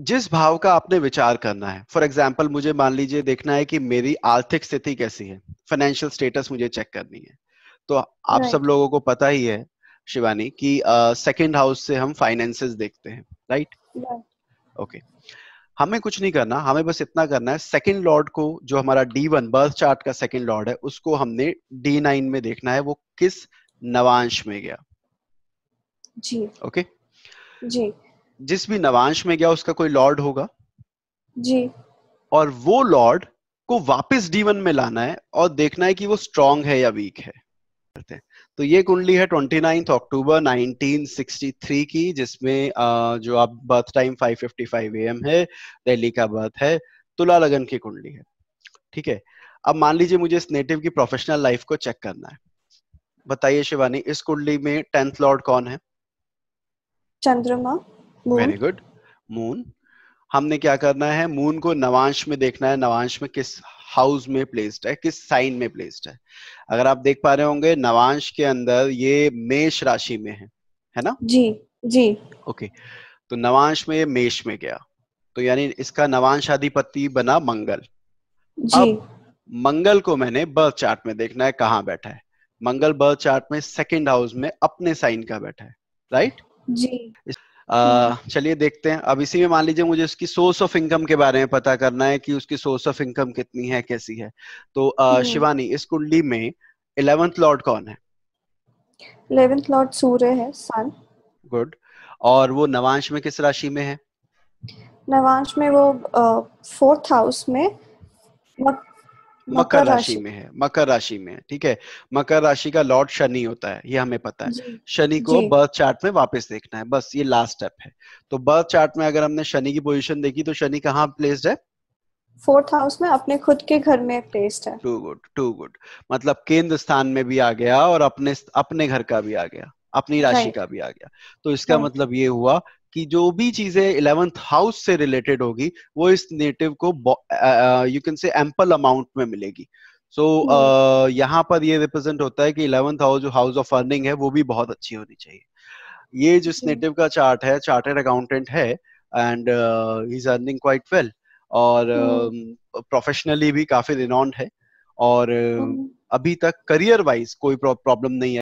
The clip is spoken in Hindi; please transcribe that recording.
जिस भाव का आपने विचार करना है फॉर एग्जाम्पल मुझे मान लीजिए देखना है कि मेरी आर्थिक स्थिति कैसी है फाइनेंशियल स्टेटस मुझे चेक करनी है तो आप right. सब लोगों को पता ही है शिवानी कि सेकेंड uh, हाउस से हम फाइनेंसेस देखते हैं right right? Okay yeah. okay. हमें कुछ नहीं करना हमें बस इतना करना है सेकेंड लॉर्ड को जो हमारा डी वन बर्थ चार्ट का सेकेंड लॉर्ड है उसको हमने डी नाइन में देखना है वो किस नवांश में गया जी ओके okay? जी जिस भी नवांश में गया उसका कोई लॉर्ड होगा जी और वो लॉर्ड को वापस डीवन में लाना है और देखना है कि वो स्ट्रांग है या वीक है तो ये कुंडली है ट्वेंटी नाइन्थ अक्टूबर 1963 की जिसमें जो आप बर्थ टाइम 5:55 एम है दिल्ली का बर्थ है तुला लगन की कुंडली है ठीक है अब मान लीजिए मुझे इस नेटिव की प्रोफेशनल लाइफ को चेक करना है बताइए शिवानी इस कुंडली में टेंथ लॉर्ड कौन है चंद्रमा वेरी गुड मून हमने क्या करना है मून को नवांश में देखना है नवांश में किस हाउस में प्लेस्ड है किस साइन में प्लेस्ड है अगर आप देख पा रहे होंगे नवांश के अंदर ये मेष राशि में है है ना जी जी ओके okay. तो नवांश में ये मेष में गया तो यानी इसका नवांश अधिपति बना मंगल जी अब मंगल को मैंने बर्थ चार्ट में देखना है कहाँ बैठा है मंगल बर्थ चार्ट में सेकंड हाउस में अपने साइन का बैठा है राइट जी हाँ। चलिए देखते हैं अब इसी में मान लीजिए मुझे उसकी सोर्स ऑफ इनकम के बारे में पता करना है कि उसकी सोर्स ऑफ इनकम कितनी है कैसी है तो आ, हम्म। शिवानी इस कुंडली में इलेवेंथ लॉर्ड कौन है इलेवेंथ लॉर्ड सूर्य है सन गुड और वो नवांश में किस राशि में है नवांश में वो फोर्थ हाउस में मकर राशि में है मकर राशि में ठीक है मकर राशि का लॉर्ड शनि होता है ये हमें पता है शनि को बर्थ चार्ट में वापस देखना है बस ये लास्ट स्टेप है तो बर्थ चार्ट में अगर हमने शनि की पोजीशन देखी तो शनि कहाँ प्लेस्ड है फोर्थ हाउस में अपने खुद के घर में प्लेस्ड है टू गुड टू गुड मतलब केंद्र स्थान में भी आ गया और अपने अपने घर का भी आ गया अपनी राशि का भी आ गया तो इसका मतलब ये हुआ कि जो भी चीजें इलेवेंथ हाउस से रिलेटेड होगी वो इस नेटिव को you can say ample amount में मिलेगी सो so, uh, यहाँ पर ये रिप्रेजेंट होता है कि इलेवंथ हाउस जो हाउस ऑफ अर्निंग है वो भी बहुत अच्छी होनी चाहिए ये जिस नेटिव hmm. का चार्ट है चार्टेड अकाउंटेंट है and he is earning quite well और प्रोफेशनली hmm. uh, भी काफी रिनॉन्ड है और uh, अभी तक करियर वाइज कोई प्रॉब्लम नहीं है